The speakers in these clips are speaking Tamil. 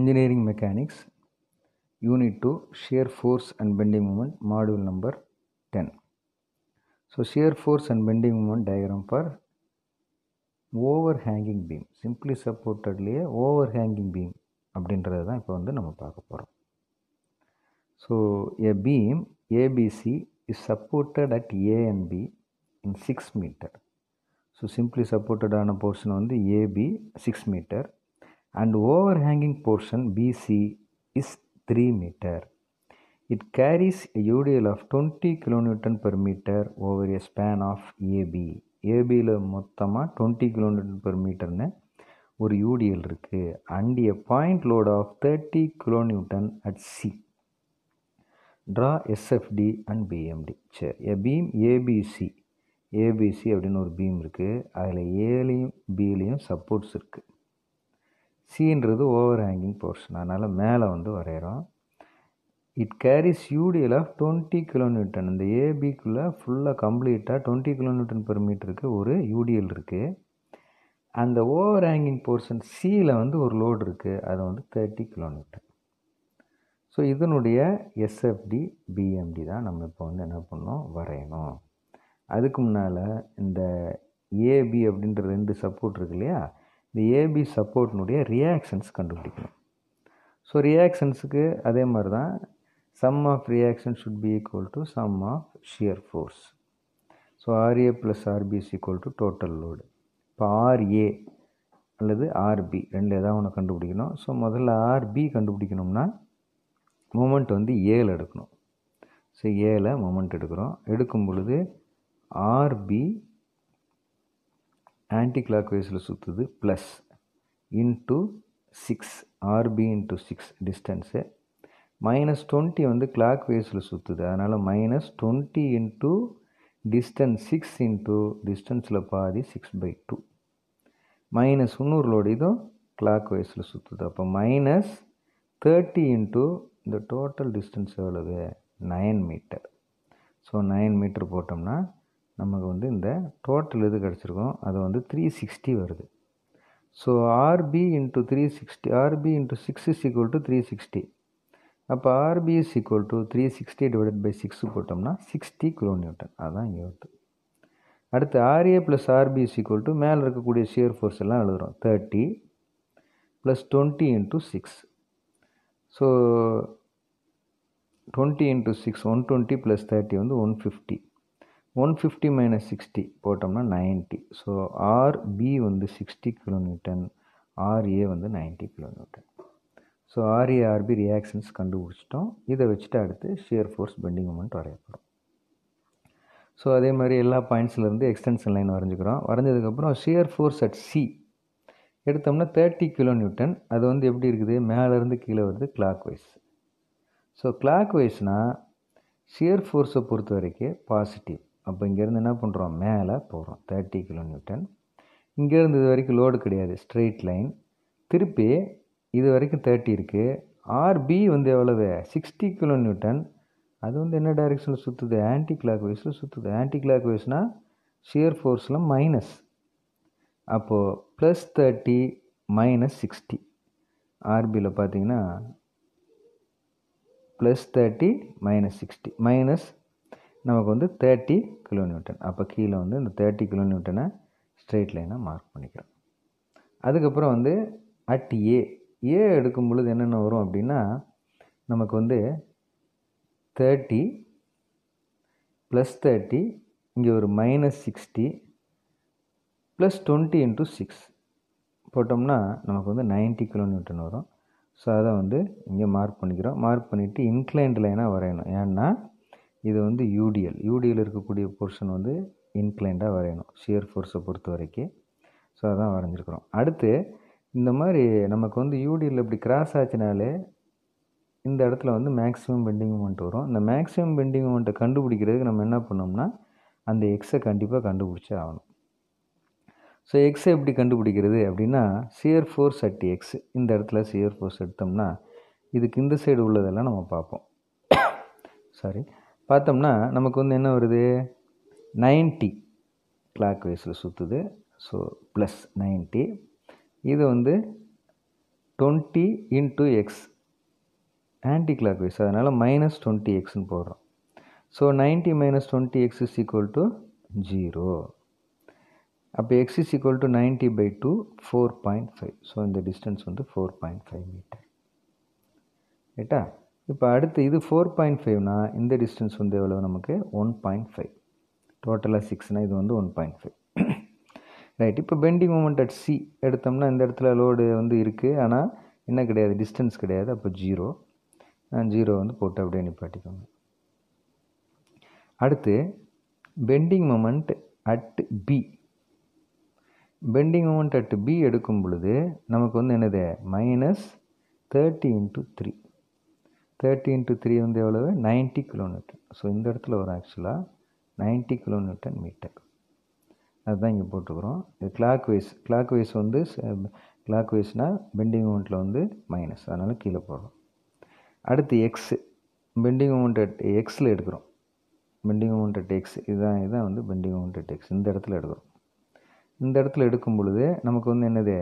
engineering mechanics unit 2 shear force and bending moment module number 10 so shear force and bending moment diagram for overhanging beam simply supported. supportedலேயே overhanging beam அப்படின்றது தான் இப்போ வந்து நம்ம So போகிறோம் beam A B C is supported at A and B in six meter. So simply supported. Simply portion on the A B six meter. And overhanging portion BC is 3 meter. It carries a UDL of twenty kN per meter over a span of AB. ஏபியில் மொத்தமாக டுவெண்ட்டி கிலோமீட்டர் பெர் மீட்டர்னு ஒரு யூடிஎல் இருக்குது and a point load of thirty kilonewton at C draw SFD and BMD சரி எ பீம் ஏபிசி ஏபிசி அப்படின்னு ஒரு பீம் இருக்குது அதில் ஏலையும் பிலையும் சப்போர்ட்ஸ் இருக்குது சின்றது ஓவர் ஹேங்கிங் போர்ஷன் அதனால் மேலே வந்து வரைகிறோம் it carries UDL of twenty kilometre இந்த ஏபிக்குள்ளே ஃபுல்லாக கம்ப்ளீட்டாக டுவெண்ட்டி கிலோமீட்டர் பெர் மீட்டருக்கு ஒரு யூடிஎல் இருக்குது அந்த ஓவர் ஹேங்கிங் போர்ஷன் சியில் வந்து ஒரு லோடு இருக்குது அது வந்து தேர்ட்டி கிலோமீட்டர் ஸோ இதனுடைய எஸ்எஃப்டி பிஎம்டி தான் நம்ம இப்போ வந்து என்ன பண்ணோம் வரையணும் அதுக்கு முன்னால் இந்த ஏபி அப்படின்ற ரெண்டு சப்போர்ட் இருக்கு இல்லையா இந்த ஏபி சப்போர்ட்னுடைய ரியாக்ஷன்ஸ் கண்டுபிடிக்கணும் ஸோ ரியாக்ஷன்ஸுக்கு அதே மாதிரி தான் sum of reaction should be equal to sum of shear force so RA plus RB is equal to total load இப்போ ஆர்ஏ அல்லது ஆர்பி ரெண்டு எதாவது ஒன்று கண்டுபிடிக்கணும் ஸோ முதல்ல ஆர்பி கண்டுபிடிக்கணும்னா மூமெண்ட் வந்து ஏல எடுக்கணும் ஸோ ஏழை மூமெண்ட் எடுக்கிறோம் எடுக்கும் பொழுது ஆர்பி ஆன்டி கிளாக் வைஸில் சுற்றுது plus into six RB into six distance minus twenty வந்து கிளாக் வைஸில் சுற்றுது அதனால் minus twenty into distance six into டிஸ்டன்ஸில் பாதி சிக்ஸ் பை டூ மைனஸ் இன்னொருளோட இதுவும் கிளாக் வைஸில் சுற்றுது அப்போ மைனஸ் தேர்ட்டி இன்ட்டு இந்த டோட்டல் டிஸ்டன்ஸ் எவ்வளவு nine metre so nine metre போட்டோம்னா நமக்கு வந்து இந்த டோட்டல் இது கிடச்சிருக்கும் அது வந்து த்ரீ சிக்ஸ்டி வருது so RB into three sixty RB into six is equal to three sixty அப்போ RB is equal to three sixty divided by six போட்டோம்னா சிக்ஸ்டி கிலோ நியூட்டன் அதுதான் இங்கே வருது அடுத்து RA plus RB is equal to மேலே இருக்கக்கூடிய ஷியர் ஃபோர்ஸ் எல்லாம் எழுதுகிறோம் thirty plus twenty into six so twenty into six one twenty plus thirty வந்து one fifty one fifty minus sixty போட்டோம்னா நைன்ட்டி ஸோ ஆர் பி வந்து சிக்ஸ்டி கிலோமீட்டர் ஆர்ஏ வந்து ninety kilometre so RA RB reactions கண்டுபிடிச்சிட்டோம் இதை வச்சுட்டு அடுத்து ஷியர் ஃபோர்ஸ் பெண்டிங் மூமெண்ட் வரையப்படும் ஸோ அதே மாதிரி எல்லா பாயிண்ட்ஸ்லேருந்து எக்ஸ்டென்ஷன் லைன் வரைஞ்சிக்கிறோம் வரைஞ்சதுக்கப்புறம் ஷியர் ஃபோர்ஸ் அட் சி எடுத்தோம்னா தேர்ட்டி கிலோ நியூட்டன் அது வந்து எப்படி இருக்குது மேலேருந்து கீழே வருது கிளாக் வைஸ் ஸோ கிளாக் வைஸ்னால் ஷியர் ஃபோர்ஸை பொறுத்த வரைக்கும் பாசிட்டிவ் அப்போ இங்கேருந்து என்ன பண்ணுறோம் மேலே போகிறோம் தேர்ட்டி கிலோ நியூட்டன் இங்கேருந்து இது வரைக்கும் லோடு கிடையாது ஸ்ட்ரெயிட் லைன் திருப்பி இது வரைக்கும் தேர்ட்டி இருக்குது ஆர்பி வந்து எவ்வளவு சிக்ஸ்டி கிலோ நியூட்டன் அது வந்து என்ன டைரெக்ஷனில் சுற்றுது ஆன்டி கிளாக் வைஸில் சுற்றுது ஆன்டி கிளாக் வைஸ்னால் ஷியர் ஃபோர்ஸில் மைனஸ் அப்போது ப்ளஸ் தேர்ட்டி மைனஸ் சிக்ஸ்டி ஆர்பியில் பார்த்தீங்கன்னா plus thirty minus sixty minus நமக்கு வந்து தேர்ட்டி கிலோ நியூட்டன் அப்போ கீழே வந்து இந்த தேர்ட்டி கிலோ நியூட்டனை ஸ்ட்ரெயிட் லைனாக மார்க் பண்ணிக்கிறோம் அதுக்கப்புறம் வந்து அட் ஏ ஏ எடுக்கும் பொழுது என்னென்ன வரும் அப்படின்னா நமக்கு வந்து தேர்ட்டி ப்ளஸ் தேர்ட்டி இங்கே ஒரு minus sixty plus twenty into six போட்டோம்னா நமக்கு வந்து நைன்ட்டி கிலோ நியூட்டன் வரும் ஸோ அதை வந்து இங்கே மார்க் பண்ணிக்கிறோம் மார்க் பண்ணிவிட்டு இன்க்ளைண்ட் லைனாக வரையணும் ஏன்னா இது வந்து யூடிஎல் யூடிஎல் இருக்கக்கூடிய போர்ஷன் வந்து இன்க்ளைண்டாக வரையணும் ஷியர் ஃபோர்ஸை பொறுத்த வரைக்கும் ஸோ அதான் வரைஞ்சிருக்கிறோம் அடுத்து இந்த மாதிரி நமக்கு வந்து யூடிஎல் இப்படி கிராஸ் ஆச்சுனாலே இந்த இடத்துல வந்து மேக்ஸிமம் பெண்டிங் மூமெண்ட் வரும் இந்த மேக்ஸிமம் பெண்டிங் மூமெண்ட்டை கண்டுபிடிக்கிறதுக்கு நம்ம என்ன பண்ணோம்னா அந்த எக்ஸை கண்டிப்பாக கண்டுபிடிச்சே ஆகணும் ஸோ எக்ஸை எப்படி கண்டுபிடிக்கிறது அப்படின்னா சியர் ஃபோர்ஸ் அட் எக்ஸ் இந்த இடத்துல சியர் ஃபோர்ஸ் எடுத்தோம்னா இதுக்கு இந்த சைடு உள்ளதெல்லாம் நம்ம பார்ப்போம் சாரி பார்த்தோம்னா நமக்கு வந்து என்ன வருது நைன்ட்டி கிளாக் வைஸில் சுற்றுது ஸோ ப்ளஸ் நைன்ட்டி இது வந்து twenty into X anticlockwise அதனால் மைனஸ் டுவெண்ட்டி எக்ஸ்னு போடுறோம் so ninety minus twenty X is equal to zero அப்போ X is equal to ninety by two four point five so இந்த டிஸ்டன்ஸ் வந்து ஃபோர் பாயிண்ட் ஃபைவ் மீட்டர் ரைட்டா இப்போ அடுத்து இது ஃபோர் பாயிண்ட் ஃபைவ்னா இந்த டிஸ்டன்ஸ் வந்து எவ்வளோ நமக்கு ஒன் பாயிண்ட் ஃபைவ் டோட்டலாக சிக்ஸ்னால் இது வந்து ஒன் பாயிண்ட் ஃபைவ் ரைட் இப்போ பெண்டிங் மூமெண்ட் அட் சி எடுத்தோம்னா இந்த இடத்துல லோடு வந்து இருக்குது ஆனால் என்ன கிடையாது டிஸ்டன்ஸ் கிடையாது அப்போ ஜீரோ நான் ஜீரோ வந்து போட்டு அப்படியே நிப்பாட்டிக்கோங்க அடுத்து bending moment at B bending moment at B எடுக்கும் பொழுது நமக்கு வந்து என்னது minus thirty into three thirty into three வந்து எவ்வளவு நைன்ட்டி கிலோமீட்டர் ஸோ இந்த இடத்துல வரும் ஆக்சுவலாக நைன்ட்டி கிலோநியூட்டன் மீட்டர் அதுதான் இங்கே போட்டுக்கிறோம் இது கிளாக் வைஸ் கிளாக் வைஸ் வந்து கிளாக் வைஸ்னால் பெண்டிங் மூமெண்ட்டில் வந்து மைனஸ் அதனால் கீழே போடுறோம் அடுத்து எக்ஸு பெண்டிங் மூமெண்ட் அட் எக்ஸில் எடுக்கிறோம் பெண்டிங் மூமெண்ட் அட் எக்ஸ் இதுதான் இதுதான் வந்து பெண்டிங் மூமெண்ட் அட் எக்ஸ் இந்த இடத்துல எடுக்கிறோம் இந்த இடத்துல எடுக்கும் பொழுது நமக்கு வந்து என்னது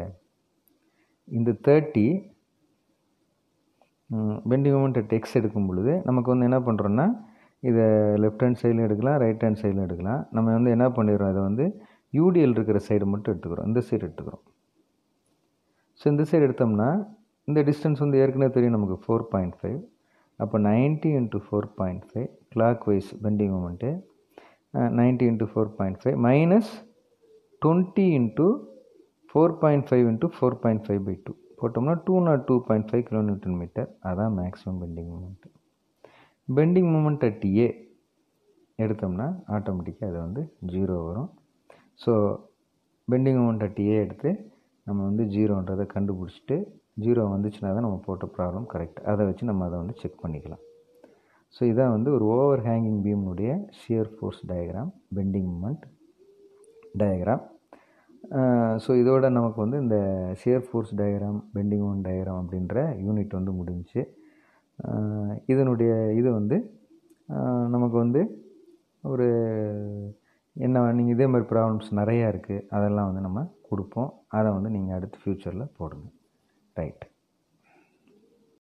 இந்த தேர்ட்டி பெண்டிங் மூமெண்ட் டெக்ஸ்ட் எடுக்கும் பொழுது நமக்கு வந்து என்ன பண்ணுறோன்னா இதை லெஃப்ட் ஹேண்ட் சைடில் எடுக்கலாம் ரைட் ஹேண்ட் சைடில் எடுக்கலாம் நம்ம வந்து என்ன பண்ணிடுறோம் இதை வந்து யூடிஎல் இருக்கிற சைடு மட்டும் எடுத்துக்கிறோம் இந்த சைடு எடுத்துக்கிறோம் ஸோ இந்த சைடு எடுத்தோம்னா இந்த டிஸ்டன்ஸ் வந்து ஏற்கனவே தெரியும் நமக்கு ஃபோர் பாயிண்ட் ஃபைவ் அப்போ ninety into four point five clockwise bending moment ninety into four point five minus twenty into four point five into four point five by two போட்டோம்னா two nought two point five kilometre metre அதான் maximum bending moment bending moment at A எடுத்தோம்னா ஆட்டோமேட்டிக்காக அது வந்து ஜீரோ வரும் so bending moment at A எடுத்து நம்ம வந்து ஜீரோன்றதை கண்டுபிடிச்சிட்டு ஜீரோ வந்துச்சுன்னா தான் நம்ம போட்ட ப்ராப்ளம் கரெக்ட் அதை வச்சு நம்ம அதை வந்து செக் பண்ணிக்கலாம் ஸோ இதான் வந்து ஒரு ஓவர் ஹேங்கிங் பீம்னுடைய shear force diagram bending moment diagram so இதோட நமக்கு வந்து இந்த shear force diagram bending one diagram அப்படின்ற யூனிட் வந்து முடிஞ்சிச்சு இதனுடைய இது வந்து நமக்கு வந்து ஒரு என்ன நீங்கள் இதே மாதிரி ப்ராப்ளம்ஸ் நிறையா இருக்குது அதெல்லாம் வந்து நம்ம கொடுப்போம் அதை வந்து நீங்கள் அடுத்து ஃப்யூச்சரில் போடுங்க ரைட்